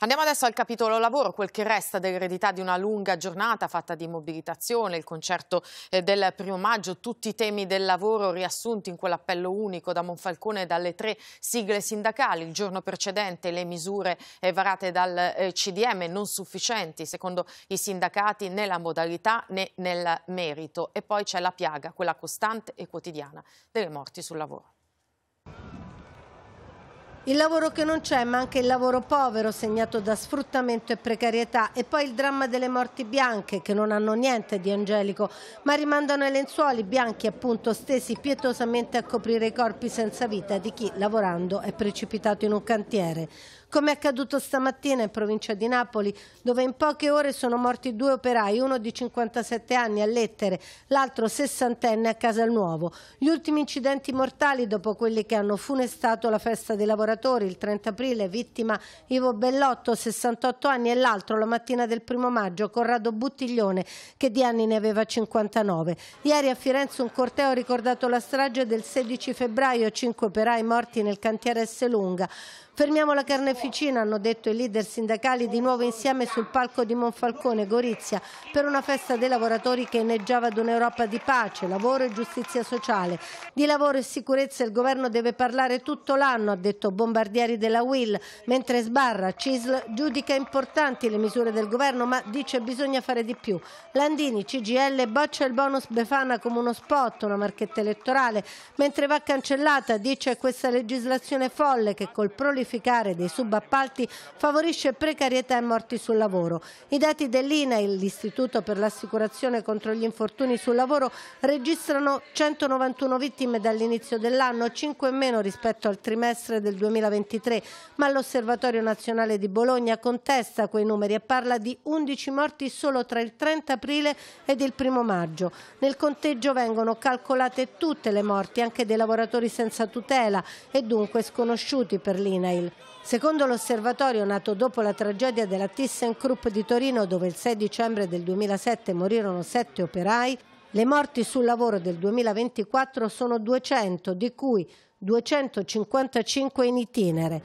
Andiamo adesso al capitolo lavoro, quel che resta dell'eredità di una lunga giornata fatta di mobilitazione, il concerto eh, del primo maggio, tutti i temi del lavoro riassunti in quell'appello unico da Monfalcone e dalle tre sigle sindacali, il giorno precedente le misure eh, varate dal eh, CDM non sufficienti secondo i sindacati né la modalità né nel merito e poi c'è la piaga, quella costante e quotidiana delle morti sul lavoro. Il lavoro che non c'è, ma anche il lavoro povero segnato da sfruttamento e precarietà e poi il dramma delle morti bianche che non hanno niente di angelico, ma rimandano ai lenzuoli bianchi appunto stesi pietosamente a coprire i corpi senza vita di chi lavorando è precipitato in un cantiere. Come è accaduto stamattina in provincia di Napoli, dove in poche ore sono morti due operai, uno di 57 anni a Lettere, l'altro sessantenne a Casalnuovo. Gli ultimi incidenti mortali dopo quelli che hanno funestato la festa dei lavoratori lavoratori, il 30 aprile vittima Ivo Bellotto, 68 anni, e l'altro la mattina del primo maggio Corrado Buttiglione che di anni ne aveva 59. Ieri a Firenze un corteo ha ricordato la strage del 16 febbraio, 5 operai morti nel cantiere S. Lunga. Fermiamo la carneficina, hanno detto i leader sindacali di nuovo insieme sul palco di Monfalcone, Gorizia, per una festa dei lavoratori che inneggiava ad un'Europa di pace, lavoro e giustizia sociale. Di lavoro e sicurezza il governo deve parlare tutto l'anno, ha detto Bo bombardieri della Will, mentre Sbarra, CISL, giudica importanti le misure del governo ma dice bisogna fare di più. Landini, CGL, boccia il bonus Befana come uno spot, una marchetta elettorale, mentre va cancellata, dice questa legislazione folle che col prolificare dei subappalti favorisce precarietà e morti sul lavoro. I dati dell'INAIL, l'Istituto per l'assicurazione contro gli infortuni sul lavoro, registrano 191 vittime dall'inizio dell'anno, 5 in meno rispetto al trimestre del 2020. 2023, ma l'Osservatorio Nazionale di Bologna contesta quei numeri e parla di 11 morti solo tra il 30 aprile ed il 1 maggio. Nel conteggio vengono calcolate tutte le morti, anche dei lavoratori senza tutela e dunque sconosciuti per l'INAIL. Secondo l'osservatorio nato dopo la tragedia della ThyssenKrupp di Torino, dove il 6 dicembre del 2007 morirono sette operai, le morti sul lavoro del 2024 sono 200, di cui 255 in itinere,